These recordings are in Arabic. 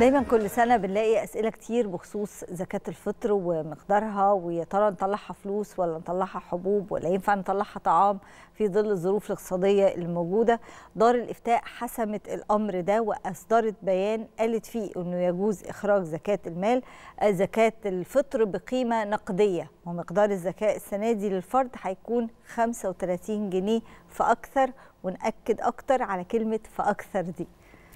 دايما كل سنة بنلاقي أسئلة كتير بخصوص زكاة الفطر ومقدارها ويا ترى نطلعها فلوس ولا نطلعها حبوب ولا ينفع نطلعها طعام في ظل الظروف الاقتصادية الموجودة دار الإفتاء حسمت الأمر ده وأصدرت بيان قالت فيه أنه يجوز إخراج زكاة المال آه، زكاة الفطر بقيمة نقدية ومقدار الزكاة السنة دي للفرد هيكون 35 جنيه فأكثر ونأكد أكتر على كلمة فأكثر دي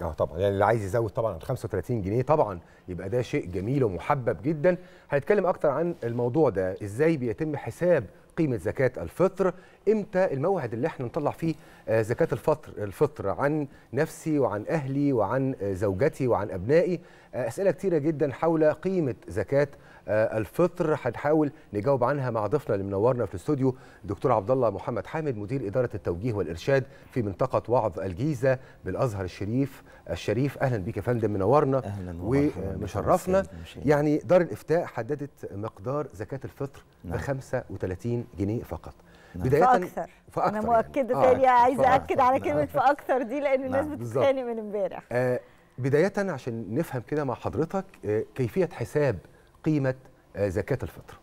اه طبعا يعني اللي عايز يزود طبعا 35 جنيه طبعا يبقى ده شيء جميل ومحبب جدا هنتكلم اكتر عن الموضوع ده ازاي بيتم حساب قيمه زكاه الفطر امتى الموعد اللي احنا نطلع فيه آه، زكاه الفطر الفطر عن نفسي وعن اهلي وعن آه، زوجتي وعن ابنائي آه، اسئله كتيره جدا حول قيمه زكاه الفطر هنحاول نجاوب عنها مع ضيفنا اللي منورنا في الاستوديو دكتور عبد الله محمد حامد مدير اداره التوجيه والارشاد في منطقه وعظ الجيزه بالازهر الشريف الشريف اهلا بيك يا فندم منورنا اهلا ومشرفنا يعني دار الافتاء حددت مقدار زكاه الفطر نعم. ب 35 جنيه فقط نعم. بدايه فاكثر فاكثر انا يعني. مؤكده يعني. تاني آه عايزه اكد على كلمه آه. فاكثر دي لان الناس نعم، بتتخانق من امبارح آه بدايه عشان نفهم كده مع حضرتك آه كيفيه حساب قيمه آه زكاه الفطر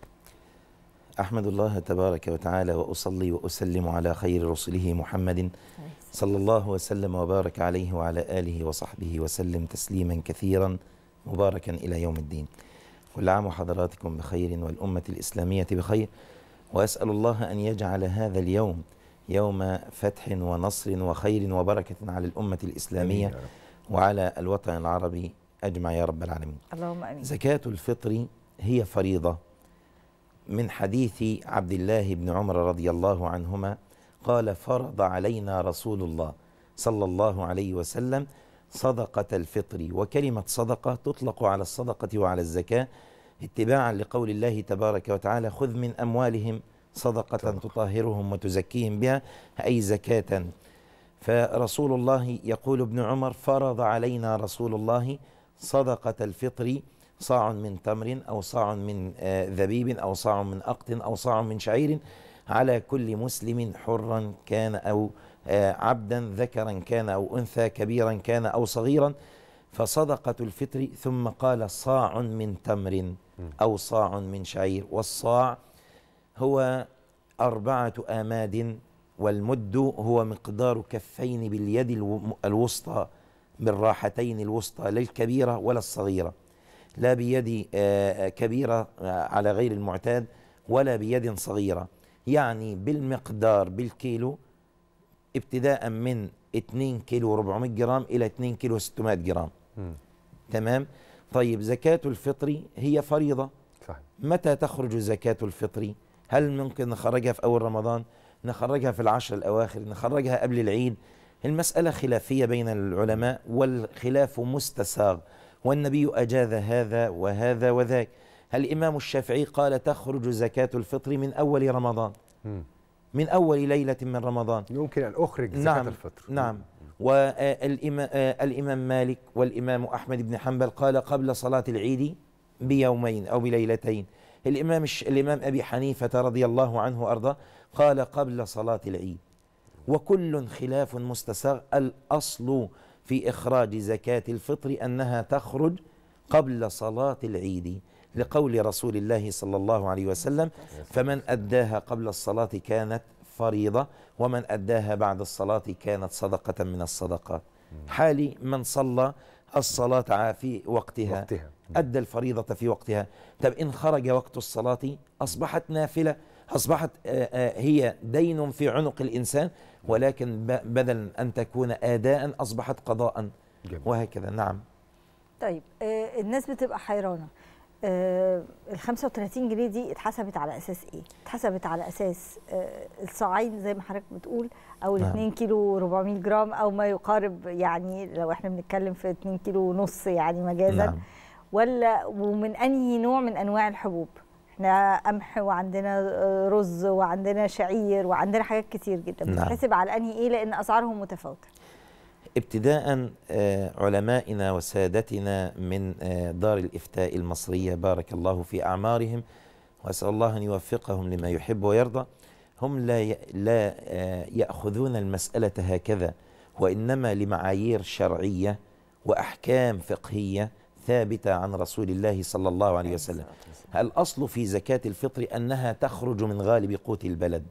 احمد الله تبارك وتعالى واصلي واسلم على خير رسله محمد صلى الله وسلم وبارك عليه وعلى اله وصحبه وسلم تسليما كثيرا مباركا الى يوم الدين كل عام وحضراتكم بخير والامه الاسلاميه بخير وأسأل الله أن يجعل هذا اليوم يوم فتح ونصر وخير وبركة على الأمة الإسلامية وعلى الوطن العربي أجمع يا رب العالمين اللهم أمين زكاة الفطر هي فريضة من حديث عبد الله بن عمر رضي الله عنهما قال فرض علينا رسول الله صلى الله عليه وسلم صدقة الفطر وكلمة صدقة تطلق على الصدقة وعلى الزكاة اتباعا لقول الله تبارك وتعالى خذ من أموالهم صدقة تطهرهم وتزكيهم بها أي زكاة فرسول الله يقول ابن عمر فرض علينا رسول الله صدقة الفطر صاع من تمر أو صاع من آه، ذبيب أو صاع من أقط أو صاع من شعير على كل مسلم حرا كان أو آه، عبدا ذكرا كان أو أنثى كبيرا كان أو صغيرا فصدقة الفطر ثم قال صاع من تمر أو صاع من شعير والصاع هو أربعة آماد والمد هو مقدار كفين باليد الوسطى من راحتين الوسطى لا الكبيرة ولا الصغيرة لا بيد آه، آه، كبيرة آه، على غير المعتاد ولا بيد صغيرة يعني بالمقدار بالكيلو ابتداء من 2 كيلو 400 جرام إلى 2 كيلو 600 جرام م. تمام طيب زكاة الفطر هي فريضة صحيح. متى تخرج زكاة الفطر هل ممكن نخرجها في أول رمضان نخرجها في العشر الأواخر نخرجها قبل العيد المسألة خلافية بين العلماء والخلاف مستساغ والنبي أجاز هذا وهذا وذاك الإمام الشافعي قال تخرج زكاة الفطر من أول رمضان من أول ليلة من رمضان يمكن أن أخرج زكاة نعم الفطر نعم والإمام آه، مالك والإمام أحمد بن حنبل قال قبل صلاة العيد بيومين أو بليلتين الإمام, الإمام أبي حنيفة رضي الله عنه أرضاه قال قبل صلاة العيد وكل خلاف مستساغ الأصل في إخراج زكاة الفطر أنها تخرج قبل صلاة العيد لقول رسول الله صلى الله عليه وسلم فمن أداها قبل الصلاة كانت فريضة ومن أداها بعد الصلاة كانت صدقة من الصدقات حالي من صلى الصلاة في وقتها, وقتها. أدى الفريضة في وقتها طب إن خرج وقت الصلاة أصبحت نافلة أصبحت آه، آه، هي دين في عنق الإنسان ولكن بدل أن تكون آداء أصبحت قضاء جميل. وهكذا نعم طيب آه، الناس بتبقى حيرانة آه، ال 35 جنيه دي اتحسبت على اساس ايه؟ اتحسبت على اساس آه الصاعين زي ما حضرتك بتقول او ال 2 نعم. كيلو 400 جرام او ما يقارب يعني لو احنا بنتكلم في 2 كيلو ونص يعني مجازا نعم. ولا ومن انهي نوع من انواع الحبوب؟ احنا قمح وعندنا آه، رز وعندنا شعير وعندنا حاجات كتير جدا نعم. بتتحسب على انهي ايه لان اسعارهم متفاوته ابتداء آه، علمائنا وسادتنا من آه، دار الإفتاء المصرية بارك الله في أعمارهم وأسأل الله أن يوفقهم لما يحب ويرضى هم لا لا آه، يأخذون المسألة هكذا وإنما لمعايير شرعية وأحكام فقهية ثابتة عن رسول الله صلى الله عليه وسلم الأصل في زكاة الفطر أنها تخرج من غالب قوت البلد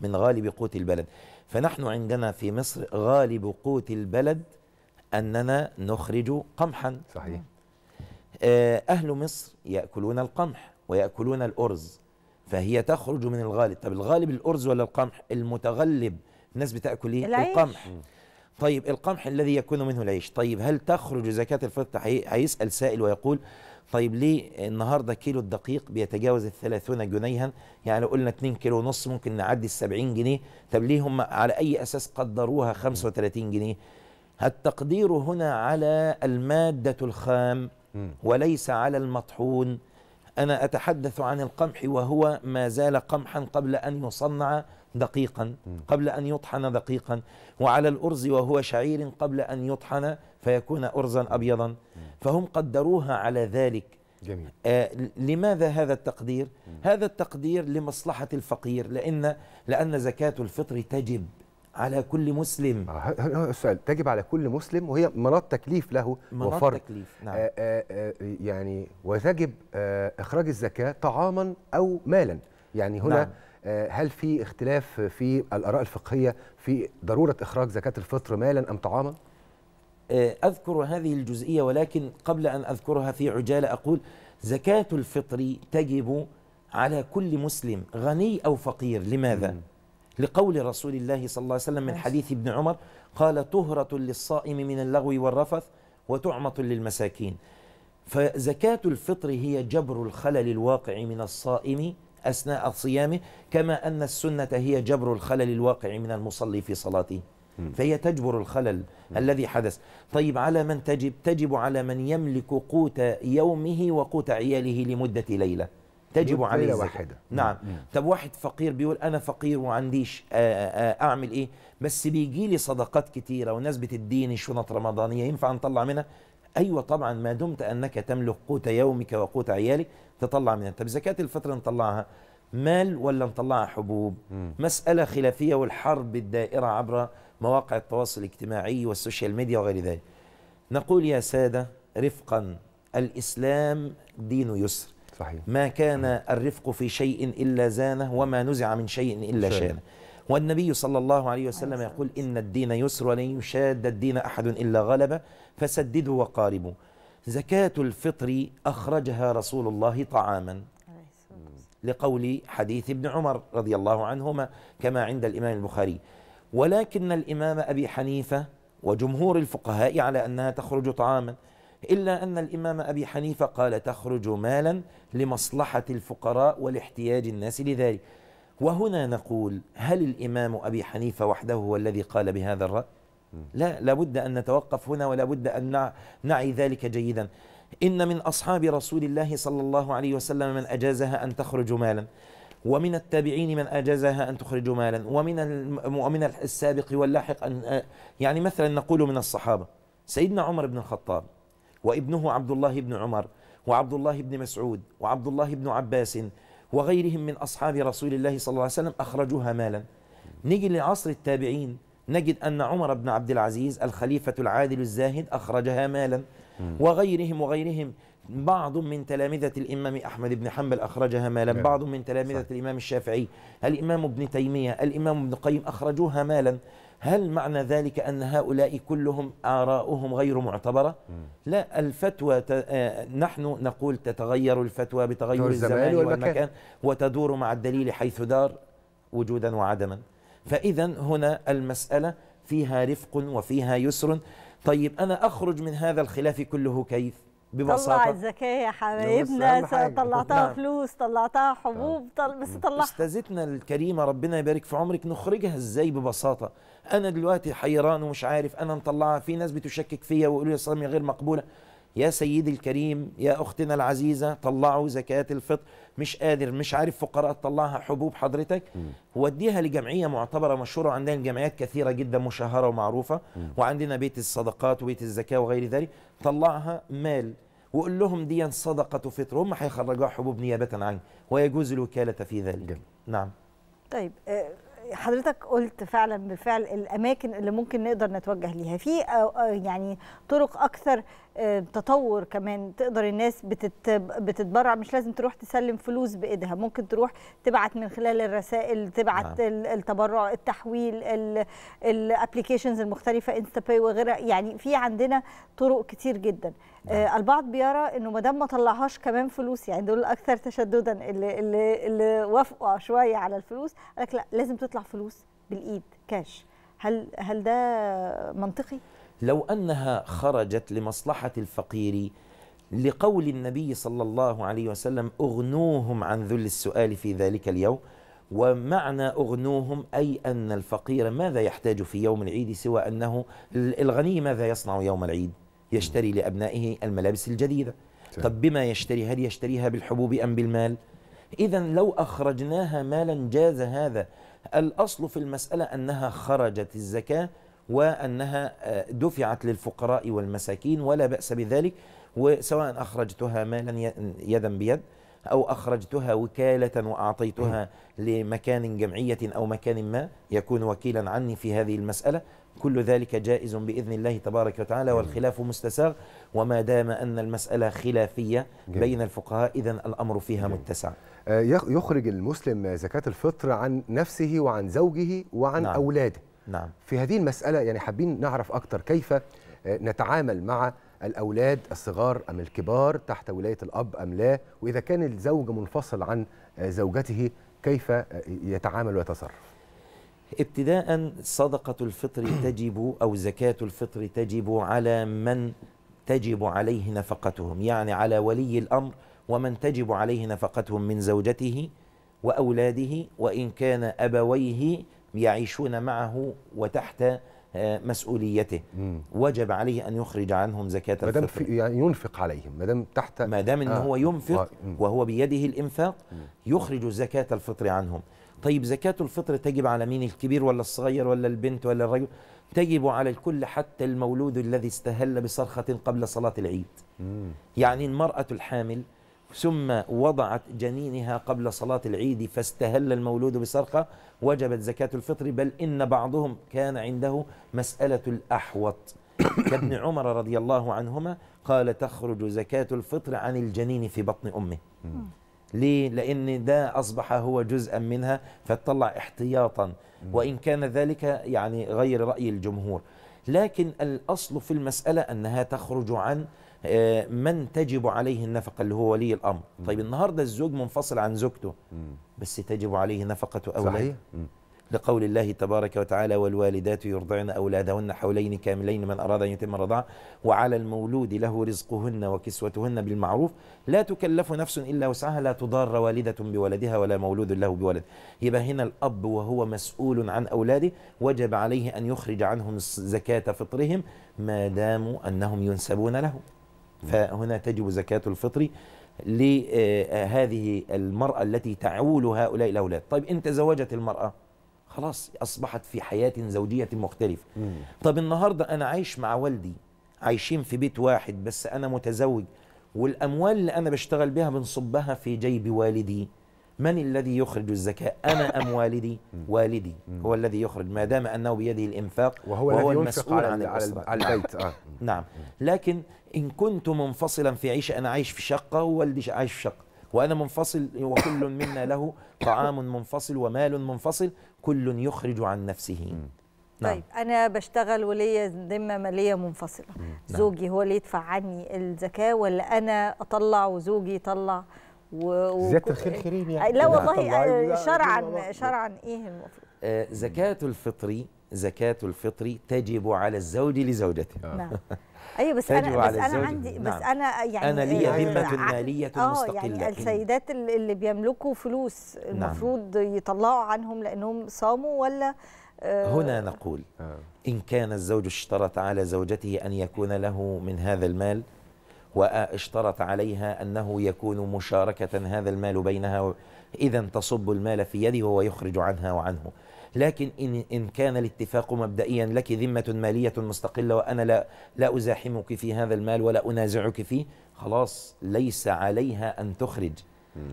من غالب قوت البلد فنحن عندنا في مصر غالب قوت البلد أننا نخرج قمحا صحيح آه، أهل مصر يأكلون القمح ويأكلون الأرز فهي تخرج من الغالب طب الغالب الأرز ولا القمح المتغلب الناس بتأكل إيه؟ العيش. القمح طيب القمح الذي يكون منه العيش طيب هل تخرج زكاة الفطر هيسأل سائل ويقول طيب ليه النهارده كيلو الدقيق بيتجاوز ال 30 جنيها يعني لو قلنا 2 كيلو ونص ممكن نعدي ال 70 جنيه طب ليه هم على اي اساس قدروها 35 جنيه التقدير هنا على المادة الخام وليس على المطحون أنا أتحدث عن القمح وهو ما زال قمحا قبل أن يصنع دقيقا قبل أن يطحن دقيقا وعلى الأرز وهو شعير قبل أن يطحن فيكون أرزا أبيضا فهم قدروها على ذلك جميل. آه لماذا هذا التقدير؟ هذا التقدير لمصلحة الفقير لأن لأن زكاة الفطر تجب على كل مسلم آه، السؤال تجب على كل مسلم وهي مناط تكليف له مناط وفرض تكليف نعم. آآ آه، آآ آه، يعني وتجب اخراج الزكاه طعاما او مالا يعني هنا نعم. هل في اختلاف في الاراء الفقهيه في ضروره اخراج زكاه الفطر مالا ام طعاما آه، أذكر هذه الجزئية ولكن قبل أن أذكرها في عجالة أقول زكاة الفطر تجب على كل مسلم غني أو فقير لماذا؟ لقول رسول الله صلى الله عليه وسلم من حديث ابن عمر قال طهرة للصائم من اللغو والرفث وتعمة للمساكين فزكاة الفطر هي جبر الخلل الواقع من الصائم أثناء صيامه كما أن السنة هي جبر الخلل الواقع من المصلي في صلاته فهي تجبر الخلل الذي حدث طيب على من تجب تجب على من يملك قوت يومه وقوت عياله لمدة ليلة تجب عليه ليلة واحدة نعم مم. طب واحد فقير بيقول أنا فقير وعنديش آه، آه، آه، أعمل إيه بس بيجي لي صدقات كتيرة وناس بتديني شنط رمضانية ينفع نطلع منها أيوة طبعا ما دمت أنك تملك قوت يومك وقوت عيالك تطلع منها طب زكاة الفطر نطلعها مال ولا نطلعها حبوب مم. مسألة خلافية والحرب الدائرة عبر مواقع التواصل الاجتماعي والسوشيال ميديا وغير ذلك نقول يا سادة رفقا الإسلام دين يسر صحيح. ما كان الرفق في شيء إلا زانه وما نزع من شيء إلا شانه والنبي صلى الله عليه وسلم يقول إن الدين يسر ولن يشاد الدين أحد إلا غلبه فسددوا وقاربوا زكاة الفطر أخرجها رسول الله طعاما لقول حديث ابن عمر رضي الله عنهما كما عند الإمام البخاري ولكن الإمام أبي حنيفة وجمهور الفقهاء على أنها تخرج طعاما إلا أن الإمام أبي حنيفة قال تخرج مالا لمصلحة الفقراء ولاحتياج الناس لذلك وهنا نقول هل الإمام أبي حنيفة وحده هو الذي قال بهذا الرأي لا لابد أن نتوقف هنا ولابد أن نعي ذلك جيدا إن من أصحاب رسول الله صلى الله عليه وسلم من أجازها أن تخرج مالا ومن التابعين من أجازها أن تخرج مالا ومن ومن السابق واللاحق أن يعني مثلا نقول من الصحابة سيدنا عمر بن الخطاب وابنه عبد الله بن عمر وعبد الله بن مسعود وعبد الله بن عباس وغيرهم من أصحاب رسول الله صلى الله عليه وسلم أخرجوها مالا نجي لعصر التابعين نجد أن عمر بن عبد العزيز الخليفة العادل الزاهد أخرجها مالا وغيرهم وغيرهم بعض من تلامذة الإمام أحمد بن حنبل أخرجها مالا نعم. بعض من تلامذة صح. الإمام الشافعي الإمام ابن تيمية الإمام ابن قيم أخرجوها مالا هل معنى ذلك أن هؤلاء كلهم آراؤهم غير معتبرة؟ لا الفتوى ت... آه، نحن نقول تتغير الفتوى بتغير الزمان والمكان, والمكان وتدور مع الدليل حيث دار وجودا وعدما فإذا هنا المسألة فيها رفق وفيها يسر طيب أنا أخرج من هذا الخلاف كله كيف؟ ببساطه طلعت زكاه يا حبايبنا طلعتها نعم. فلوس طلعتها نعم. حبوب طل... بس نعم. طلعت استاذتنا الكريمه ربنا يبارك في عمرك نخرجها ازاي ببساطه انا دلوقتي حيران ومش عارف انا مطلعها في ناس بتشكك فيا ويقولوا لي صدمه غير مقبوله يا سيدي الكريم يا أختنا العزيزة طلعوا زكاة الفطر مش قادر مش عارف فقراء تطلعها حبوب حضرتك وديها لجمعية معتبرة مشهورة عندنا جمعيات كثيرة جدا مشهرة ومعروفة م. وعندنا بيت الصدقات وبيت الزكاة وغير ذلك طلعها مال وقول لهم دي صدقة فطر هم هيخرجوها حبوب نيابة عنك ويجوز الوكالة في ذلك جميل. نعم طيب آه، حضرتك قلت فعلا بالفعل الاماكن اللي ممكن نقدر نتوجه ليها في آه، آه، يعني طرق اكثر آه، تطور كمان تقدر الناس بتتبرع مش لازم تروح تسلم فلوس بايدها ممكن تروح تبعت من خلال الرسائل تبعت آه. التبرع التحويل الابلكيشنز المختلفه انستا باي وغيرها يعني في عندنا طرق كتير جدا آه. نعم. البعض بيرى انه ما دام ما طلعهاش كمان فلوس يعني دول الاكثر تشددا اللي اللي, اللي وافقوا شويه على الفلوس قال لك لا لازم تطلع فلوس بالايد كاش هل هل ده منطقي لو انها خرجت لمصلحه الفقير لقول النبي صلى الله عليه وسلم اغنوهم عن ذل السؤال في ذلك اليوم ومعنى اغنوهم اي ان الفقير ماذا يحتاج في يوم العيد سوى انه الغني ماذا يصنع يوم العيد يشتري لابنائه الملابس الجديده طب بما يشتري هل يشتريها بالحبوب ام بالمال اذا لو اخرجناها مالا جاز هذا الأصل في المسألة أنها خرجت الزكاة وأنها آه، دفعت للفقراء والمساكين ولا بأس بذلك وسواء أخرجتها مالا يدا بيد أو أخرجتها وكالة وأعطيتها لمكان جمعية أو مكان ما يكون وكيلا عني في هذه المسألة كل ذلك جائز بإذن الله تبارك وتعالى والخلاف مستساغ وما دام أن المسألة خلافية بين الفقهاء إذا الأمر فيها متسع آه، يخرج المسلم زكاة الفطر عن نفسه وعن زوجه وعن نعم. أولاده نعم. في هذه المسألة يعني حابين نعرف أكتر كيف آه، نتعامل مع الأولاد الصغار أم الكبار تحت ولاية الأب أم لا وإذا كان الزوج منفصل عن آه، زوجته كيف يتعامل ويتصرف ابتداء صدقة الفطر تجب أو زكاة الفطر تجب على من تجب عليه نفقتهم يعني على ولي الأمر ومن تجب عليه نفقتهم من زوجته وأولاده وإن كان أبويه يعيشون معه وتحت آه، مسؤوليته وجب عليه ان يخرج عنهم زكاه الفطر مادام يعني ينفق عليهم ما دام تحت ما دام آه. هو ينفق وهو بيده الانفاق يخرج زكاه الفطر عنهم طيب زكاة الفطر تجب على مين الكبير ولا الصغير ولا البنت ولا الرجل تجب على الكل حتى المولود الذي استهل بصرخة قبل صلاة العيد مم. يعني المرأة الحامل ثم وضعت جنينها قبل صلاة العيد فاستهل المولود بصرخة وجبت زكاة الفطر بل إن بعضهم كان عنده مسألة الأحوط كابن عمر رضي الله عنهما قال تخرج زكاة الفطر عن الجنين في بطن أمه مم. ليه؟ لأن ده أصبح هو جزءا منها فتطلع احتياطا وإن كان ذلك يعني غير رأي الجمهور لكن الأصل في المسألة أنها تخرج عن آه، من تجب عليه النفقة اللي هو ولي الأمر طيب النهاردة الزوج منفصل عن زوجته بس تجب عليه نفقة أولاد صحيح لقول الله تبارك وتعالى والوالدات يرضعن أولادهن حولين كاملين من أراد أن يتم الرضاعة وعلى المولود له رزقهن وكسوتهن بالمعروف لا تكلف نفس إلا وسعها لا تضار والدة بولدها ولا مولود له بولد يبقى هنا الأب وهو مسؤول عن أولاده وجب عليه أن يخرج عنهم زكاة فطرهم ما داموا أنهم ينسبون له فهنا تجب زكاة الفطر لهذه المرأة التي تعول هؤلاء الأولاد طيب إن تزوجت المرأة خلاص اصبحت في حياه زوجيه مختلفه مم. طب النهارده انا عايش مع والدي عايشين في بيت واحد بس انا متزوج والاموال اللي انا بشتغل بها بنصبها في جيب والدي من الذي يخرج الزكاة أنا أم والدي والدي هو الذي يخرج ما دام أنه بيده الإنفاق وهو, وهو المسؤول عن على نعم. البيت آه. نعم لكن إن كنت منفصلا في عيشة أنا عايش في شقة ووالدي عايش في شقة وأنا منفصل وكل منا له طعام منفصل ومال منفصل كل يخرج عن نفسه نعم. طيب انا بشتغل وليا ذمه ماليه منفصله نعم. زوجي هو اللي يدفع عني الزكاه ولا انا اطلع وزوجي يطلع و... زياده الخير خيرين يعني لا نعم. والله آه، شرعا شرعا ايه المفروض آه زكاه الفطر زكاه الفطر تجب على الزوج لزوجته نعم ايوه بس انا بس انا عندي نعم. بس انا يعني انا لي آه، ذمه ماليه آه، يعني مستقله يعني السيدات اللي بيملكوا فلوس المفروض نعم. يطلعوا عنهم لانهم صاموا ولا آه، هنا نقول إن كان الزوج اشترط على زوجته أن يكون له من هذا المال واشترط عليها أنه يكون مشاركة هذا المال بينها إذا تصب المال في يده ويخرج عنها وعنه لكن إن, إن كان الاتفاق مبدئيا لك ذمة مالية مستقلة وأنا لا, لا أزاحمك في هذا المال ولا أنازعك فيه خلاص ليس عليها أن تخرج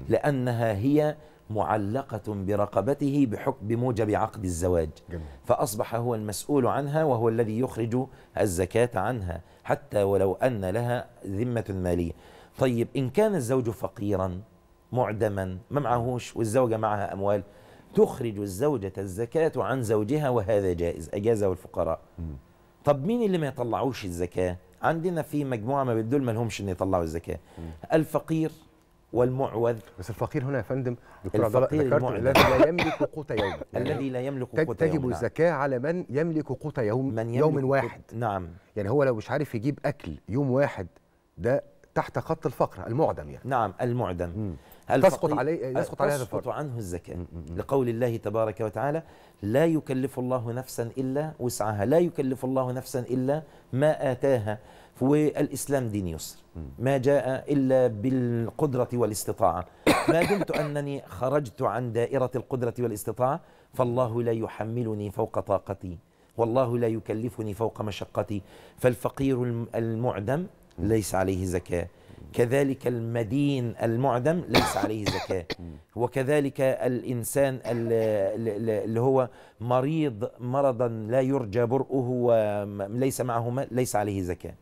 لأنها هي معلقة برقبته بحكم بموجب عقد الزواج فأصبح هو المسؤول عنها وهو الذي يخرج الزكاة عنها حتى ولو أن لها ذمة مالية طيب إن كان الزوج فقيرا معدما ما معهوش والزوجة معها أموال تخرج الزوجة الزكاة عن زوجها وهذا جائز أجازه الفقراء طب مين اللي ما يطلعوش الزكاة عندنا في مجموعة ما دول ما لهمش ان يطلعوا الزكاة الفقير والمعوذ بس الفقير هنا يا فندم دكتور ذكرت الذي لا يملك قوت يوم الذي لا يملك قوت يوم تجب نعم. الزكاه على من يملك قوت يوم من يملك يوم واحد نعم يعني هو لو مش عارف يجيب اكل يوم واحد ده تحت خط الفقر المعدم يعني نعم المعدم م. هل تسقط عليه يسقط عليه تسقط عنه الزكاة لقول الله تبارك وتعالى لا يكلف الله نفسا إلا وسعها لا يكلف الله نفسا إلا ما آتاها والإسلام دين يسر ما جاء إلا بالقدرة والاستطاعة ما دمت أنني خرجت عن دائرة القدرة والاستطاعة فالله لا يحملني فوق طاقتي والله لا يكلفني فوق مشقتي فالفقير المعدم ليس عليه زكاة كذلك المدين المعدم ليس عليه زكاة وكذلك الإنسان اللي هو مريض مرضا لا يرجى برؤه وليس معه مال ليس عليه زكاة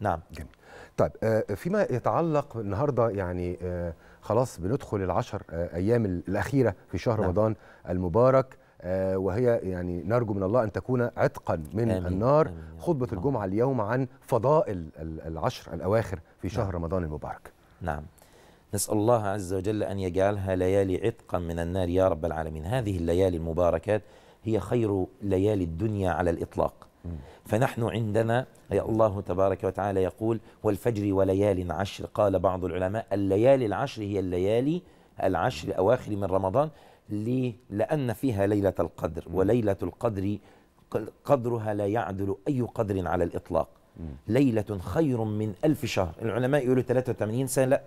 نعم جميل. طيب آه، فيما يتعلق النهاردة يعني آه، خلاص بندخل العشر آه، أيام الأخيرة في شهر نعم. رمضان المبارك آه، وهي يعني نرجو من الله أن تكون عتقا من آمين النار آمين خطبة الجمعة اليوم عن فضائل العشر الأواخر في شهر نعم رمضان المبارك نعم نسأل الله عز وجل أن يجعلها ليالي عتقا من النار يا رب العالمين هذه الليالي المباركات هي خير ليالي الدنيا على الإطلاق فنحن عندنا يا الله تبارك وتعالى يقول والفجر وليال عشر قال بعض العلماء الليالي العشر هي الليالي العشر أواخر من رمضان ليه؟ لأن فيها ليلة القدر وليلة القدر قدرها لا يعدل أي قدر على الإطلاق ليلة خير من ألف شهر العلماء يقولوا 83 سنة لا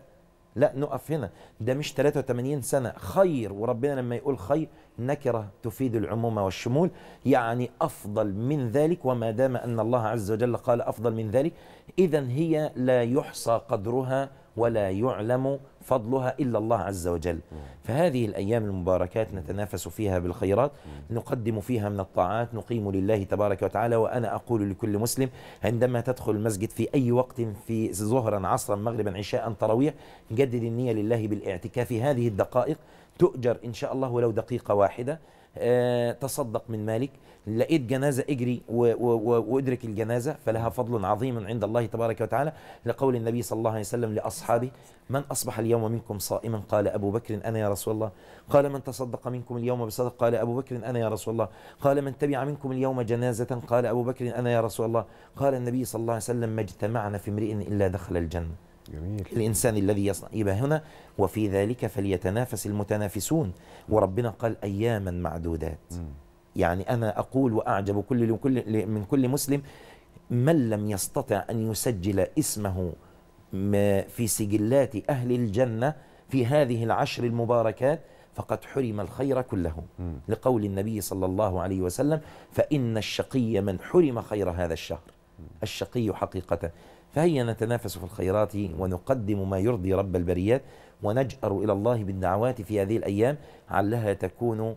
لا نقف هنا ده مش 83 سنة خير وربنا لما يقول خير نكرة تفيد العمومة والشمول يعني أفضل من ذلك وما دام أن الله عز وجل قال أفضل من ذلك إذا هي لا يحصى قدرها ولا يعلم فضلها إلا الله عز وجل فهذه الأيام المباركات نتنافس فيها بالخيرات نقدم فيها من الطاعات نقيم لله تبارك وتعالى وأنا أقول لكل مسلم عندما تدخل المسجد في أي وقت في ظهرا عصرا مغربا عشاء تراويح جدد النية لله بالاعتكاف هذه الدقائق تؤجر إن شاء الله ولو دقيقة واحدة آه، تصدق من مالك لقيت جنازة اجري وادرك الجنازة فلها فضل عظيم عند الله تبارك وتعالى لقول النبي صلى الله عليه وسلم لأصحابه من أصبح اليوم منكم صائما قال أبو بكر أنا يا رسول الله قال من تصدق منكم اليوم بصدق قال أبو بكر أنا يا رسول الله قال من تبع منكم اليوم جنازة قال أبو بكر أنا يا رسول الله قال النبي صلى الله عليه وسلم ما اجتمعنا في امرئ إلا دخل الجنة جميل. الإنسان الذي يصنع يبقى هنا وفي ذلك فليتنافس المتنافسون وربنا قال أياما معدودات م. يعني أنا أقول وأعجب كل من كل مسلم من لم يستطع أن يسجل اسمه في سجلات أهل الجنة في هذه العشر المباركات فقد حرم الخير كله لقول النبي صلى الله عليه وسلم فإن الشقي من حرم خير هذا الشهر الشقي حقيقة فهيا نتنافس في الخيرات ونقدم ما يرضي رب البريات ونجأر إلى الله بالدعوات في هذه الأيام علها تكون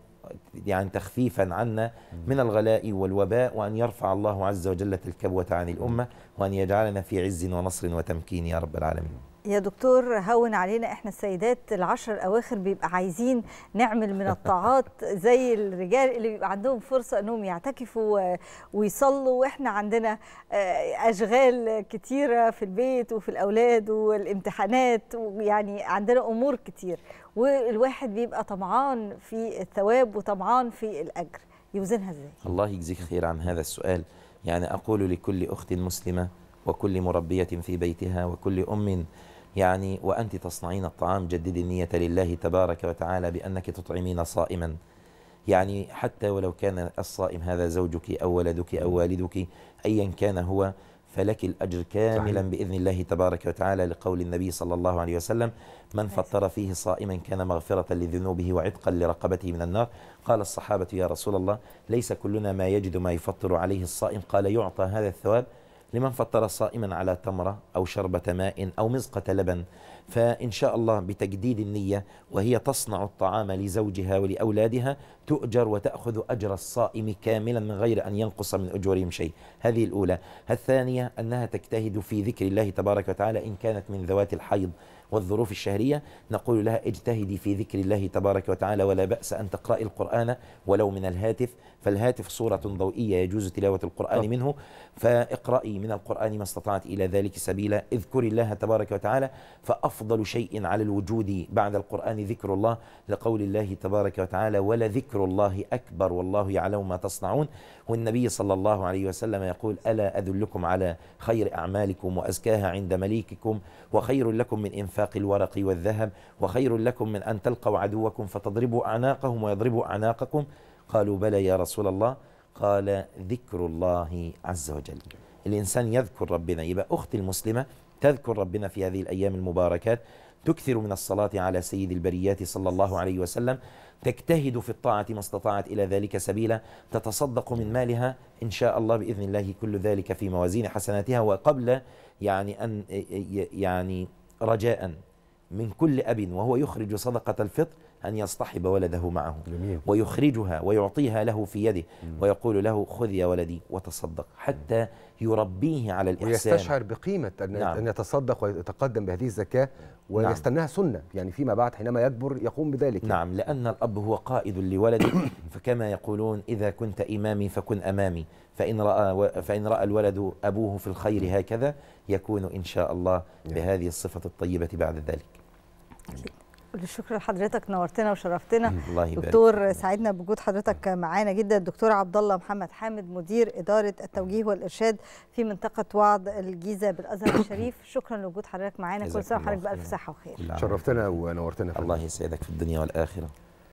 يعني تخفيفا عنا من الغلاء والوباء وأن يرفع الله عز وجل تلك الكبوة عن الأمة وأن يجعلنا في عز ونصر وتمكين يا رب العالمين يا دكتور هون علينا احنا السيدات العشر الاواخر بيبقى عايزين نعمل من الطاعات زي الرجال اللي بيبقى عندهم فرصه انهم يعتكفوا ويصلوا واحنا عندنا آه، اشغال كتيره في البيت وفي الاولاد والامتحانات ويعني عندنا امور كتير والواحد بيبقى طمعان في الثواب وطمعان في الاجر يوزنها ازاي؟ الله يجزيك خير عن هذا السؤال يعني اقول لكل اخت مسلمه وكل مربيه في بيتها وكل ام يعني وأنت تصنعين الطعام جددي النية لله تبارك وتعالى بأنك تطعمين صائما يعني حتى ولو كان الصائم هذا زوجك أو ولدك أو والدك أيا كان هو فلك الأجر كاملا صحيح. بإذن الله تبارك وتعالى لقول النبي صلى الله عليه وسلم من فطر فيه صائما كان مغفرة لذنوبه وعتقا لرقبته من النار قال الصحابة يا رسول الله ليس كلنا ما يجد ما يفطر عليه الصائم قال يعطى هذا الثواب لمن فطر صائما على تمرة أو شربة ماء أو مزقة لبن فإن شاء الله بتجديد النية وهي تصنع الطعام لزوجها ولأولادها تؤجر وتأخذ أجر الصائم كاملا من غير أن ينقص من أجورهم شيء هذه الأولى الثانية أنها تجتهد في ذكر الله تبارك وتعالى إن كانت من ذوات الحيض والظروف الشهرية نقول لها اجتهدي في ذكر الله تبارك وتعالى ولا بأس أن تقرأي القرآن ولو من الهاتف فالهاتف صورة ضوئية يجوز تلاوة القرآن منه فاقرأي من القرآن ما استطعت إلى ذلك سبيلا اذكري الله تبارك وتعالى فأفضل شيء على الوجود بعد القرآن ذكر الله لقول الله تبارك وتعالى ولذكر الله أكبر والله يعلم ما تصنعون والنبي صلى الله عليه وسلم يقول ألا أدلكم على خير أعمالكم وأزكاها عند مليككم وخير لكم من إنفاق الرفاق الورق والذهب وخير لكم من أن تلقوا عدوكم فتضربوا أعناقهم ويضربوا أعناقكم قالوا بلى يا رسول الله قال ذكر الله عز وجل الإنسان يذكر ربنا يبقى أختي المسلمة تذكر ربنا في هذه الأيام المباركات تكثر من الصلاة على سيد البريات صلى الله عليه وسلم تجتهد في الطاعة ما استطاعت إلى ذلك سبيلا تتصدق من مالها إن شاء الله بإذن الله كل ذلك في موازين حسناتها وقبل يعني أن يعني رجاء من كل أب وهو يخرج صدقة الفطر أن يصطحب ولده معه جميل. ويخرجها ويعطيها له في يده ويقول له خذ يا ولدي وتصدق حتى يربيه على الإحسان ويستشعر بقيمة أن, نعم. أن يتصدق ويتقدم بهذه الزكاة ويستناها نعم. سنة يعني فيما بعد حينما يكبر يقوم بذلك نعم لأن الأب هو قائد لولده فكما يقولون إذا كنت إمامي فكن أمامي فإن رأى, فإن رأى الولد أبوه في الخير هكذا يكون إن شاء الله بهذه الصفة الطيبة بعد ذلك شكرا لحضرتك نورتنا وشرفتنا الله يبارك دكتور سعدنا بوجود حضرتك معانا جدا الدكتور عبد الله محمد حامد مدير اداره التوجيه والارشاد في منطقه وعد الجيزه بالازهر الشريف شكرا لوجود حضرتك معانا كل سنه وحضرتك بالف صحه وخير شرفتنا ونورتنا الله يسعدك في الدنيا والاخره